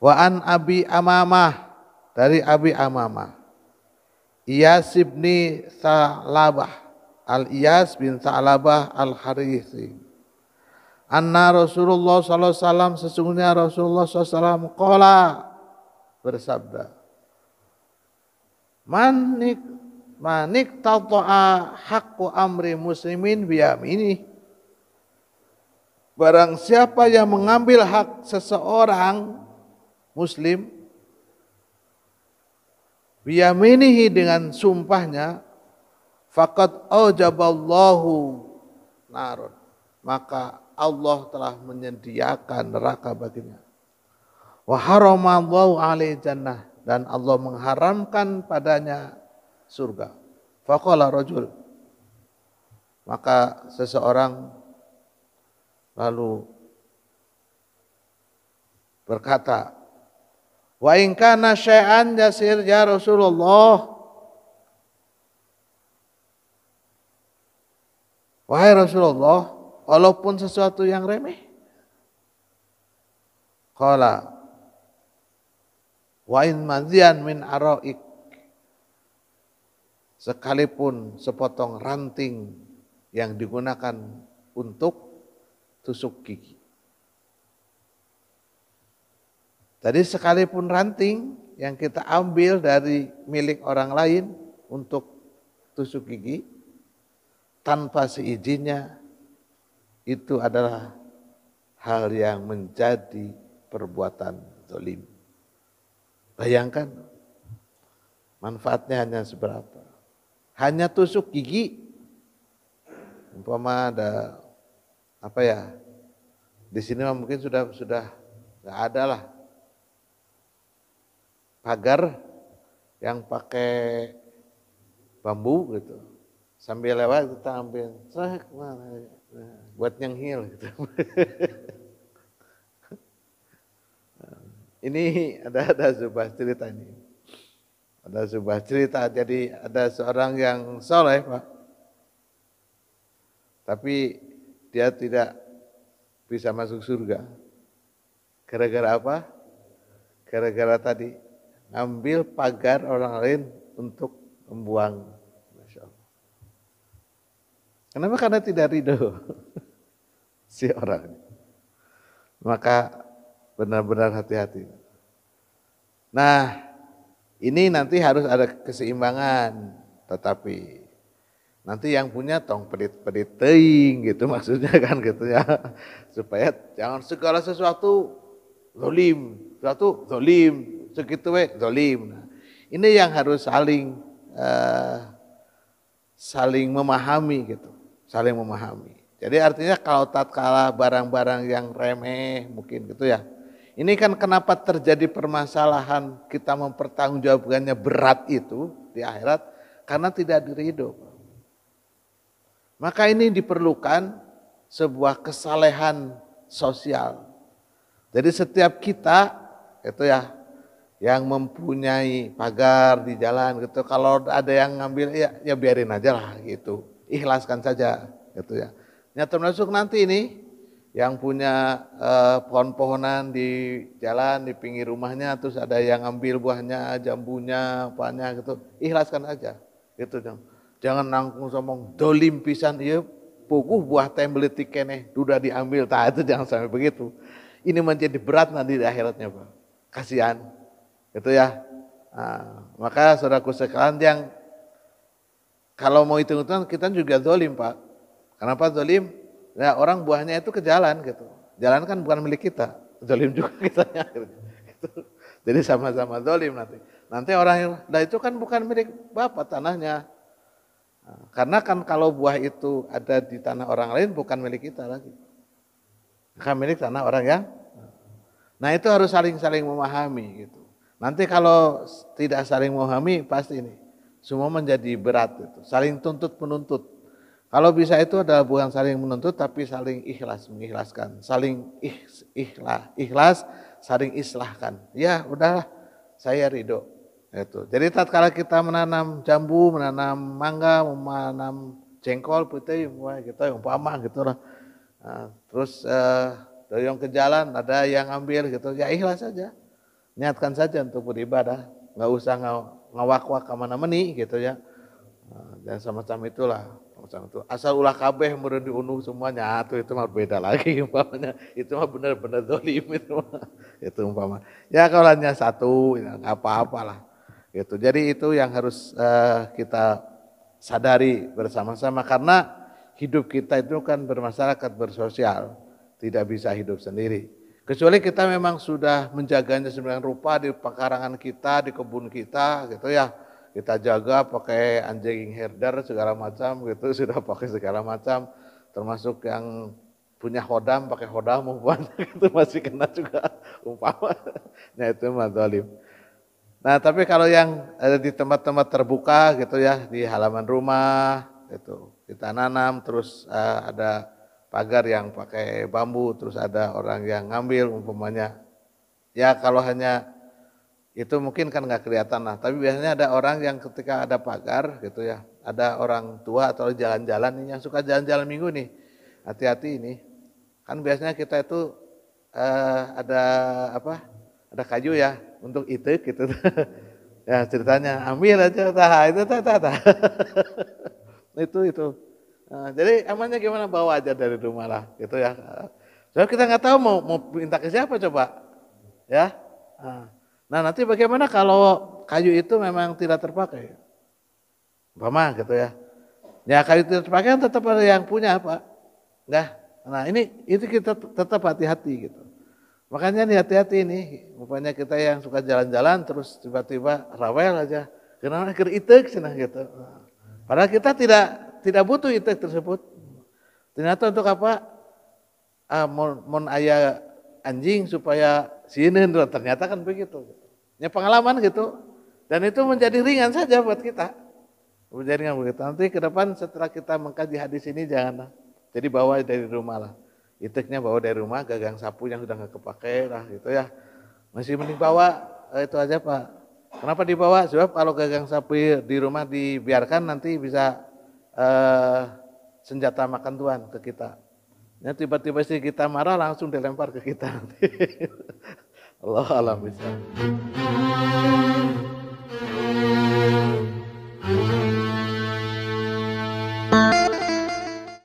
Wa an Abi Amamah dari Abi Amamah. Iyas ibni Salabah al Iyas bin Salabah al Harisi. Anna Rasulullah sallallahu alaihi wasallam sesungguhnya Rasulullah sallallahu alaihi wasallam bersabda. Manik manik tata'a hakku amri muslimin biyamini. Barang siapa yang mengambil hak seseorang Muslim biyaminihi dengan sumpahnya fakat ojaballahu narun maka Allah telah menyediakan neraka baginya wa haramallahu alaihi jannah dan Allah mengharamkan padanya surga faqala rajul maka seseorang lalu berkata Wa in kana syai'an yasir ya Rasulullah. Wahai Rasulullah, walaupun sesuatu yang remeh. Qala wa in madhiyan min araik sekalipun sepotong ranting yang digunakan untuk tusuk gigi. Jadi sekalipun ranting yang kita ambil dari milik orang lain untuk tusuk gigi tanpa seizinnya itu adalah hal yang menjadi perbuatan dolim. Bayangkan manfaatnya hanya seberapa. Hanya tusuk gigi. Umpama ada apa ya? Di sini mungkin sudah sudah nggak ada lah pagar yang pakai bambu gitu. Sambil lewat kita ambil, nah, buat nyengil gitu. ini ada ada sebuah cerita ini. Ada sebuah cerita, jadi ada seorang yang soleh Pak. Tapi dia tidak bisa masuk surga. Gara-gara apa? Gara-gara tadi ngambil pagar orang lain untuk membuang. Masya Allah. Kenapa? Karena tidak ridho si orang. Maka benar-benar hati-hati. Nah, ini nanti harus ada keseimbangan. Tetapi nanti yang punya tong pedit-pedit teing gitu maksudnya kan gitu ya. Supaya jangan segala sesuatu zolim, sesuatu zolim, segitu we dolim. ini yang harus saling uh, saling memahami gitu, saling memahami. Jadi artinya kalau tatkala barang-barang yang remeh mungkin gitu ya. Ini kan kenapa terjadi permasalahan kita mempertanggungjawabkannya berat itu di akhirat karena tidak diridho. Maka ini diperlukan sebuah kesalehan sosial. Jadi setiap kita itu ya yang mempunyai pagar di jalan gitu. Kalau ada yang ngambil ya, ya biarin aja lah gitu. Ikhlaskan saja gitu ya. Ya termasuk nanti ini yang punya eh, pohon-pohonan di jalan di pinggir rumahnya terus ada yang ngambil buahnya, jambunya, apanya gitu. Ikhlaskan aja gitu dong. Jangan nangkung sombong dolim pisan ya pukuh buah tembeliti kene sudah diambil. tak itu jangan sampai begitu. Ini menjadi berat nanti di akhiratnya, Pak. Kasihan. Itu ya. Nah, maka saudaraku sekalian yang kalau mau hitung-hitungan kita juga zolim pak. Kenapa zolim? Ya orang buahnya itu ke jalan gitu. Jalan kan bukan milik kita. Zolim juga kita. Gitu. Jadi sama-sama zolim nanti. Nanti orang yang nah itu kan bukan milik bapak tanahnya. Nah, karena kan kalau buah itu ada di tanah orang lain bukan milik kita lagi. kan milik tanah orang ya, Nah itu harus saling-saling memahami gitu. Nanti kalau tidak saling memahami pasti ini semua menjadi berat itu. Saling tuntut menuntut. Kalau bisa itu adalah bukan saling menuntut tapi saling ikhlas mengikhlaskan, saling ikhlas, ikhlas saling islahkan. Ya udahlah saya ridho. Itu. Jadi tatkala kita menanam jambu, menanam mangga, menanam jengkol, putih, semua kita gitu, yang umpama gitu lah. Nah, terus eh, doyong ke jalan ada yang ambil gitu ya ikhlas saja niatkan saja untuk beribadah, nggak usah ngawak-wak kemana meni gitu ya. Nah, dan semacam itulah, semacam itu. Asal ulah kabeh meureun diunuh semuanya, itu ah, itu mah beda lagi umpamanya. Itu mah benar-benar dolim itu mah. Itu umpama. Ya kalau hanya satu, ya, apa-apalah. Gitu. Jadi itu yang harus uh, kita sadari bersama-sama karena hidup kita itu kan bermasyarakat bersosial, tidak bisa hidup sendiri. Kecuali kita memang sudah menjaganya sembilan rupa di pekarangan kita, di kebun kita gitu ya. Kita jaga pakai anjing herder segala macam gitu, sudah pakai segala macam. Termasuk yang punya hodam, pakai hodam umpamanya itu masih kena juga umpama. Nah itu madolim. Nah tapi kalau yang ada di tempat-tempat terbuka gitu ya, di halaman rumah, itu kita nanam terus uh, ada pagar yang pakai bambu, terus ada orang yang ngambil umpamanya. Ya kalau hanya itu mungkin kan nggak kelihatan lah. Tapi biasanya ada orang yang ketika ada pagar gitu ya, ada orang tua atau jalan-jalan yang suka jalan-jalan minggu nih, hati-hati ini. Kan biasanya kita itu eh, ada apa? Ada kayu ya untuk itu gitu. ya ceritanya ambil aja tah itu tah tah. itu itu. Nah, jadi emangnya gimana bawa aja dari rumah lah gitu ya. Soalnya kita nggak tahu mau mau minta ke siapa coba, ya. Nah, nah nanti bagaimana kalau kayu itu memang tidak terpakai, Bama gitu ya. Ya kayu tidak terpakai kan tetap ada yang punya apa? Nah, nah ini itu kita tetap hati-hati gitu. Makanya nih hati-hati ini, rupanya kita yang suka jalan-jalan terus tiba-tiba rawel aja, kenapa keritek sana gitu. Nah, padahal kita tidak tidak butuh itu tersebut. Ternyata untuk apa? Ah, mon, ayah anjing supaya sinin. ternyata kan begitu. Ya pengalaman gitu. Dan itu menjadi ringan saja buat kita. Menjadi ringan buat kita. Nanti ke depan setelah kita mengkaji hadis ini jangan. Jadi bawa dari rumah lah. Itiknya bawa dari rumah, gagang sapu yang sudah nggak kepake lah gitu ya. Masih mending bawa eh, itu aja Pak. Kenapa dibawa? Sebab kalau gagang sapu di rumah dibiarkan nanti bisa uh, senjata makan Tuhan ke kita. Ya, tiba-tiba sih kita marah langsung dilempar ke kita. Allah alam bisa.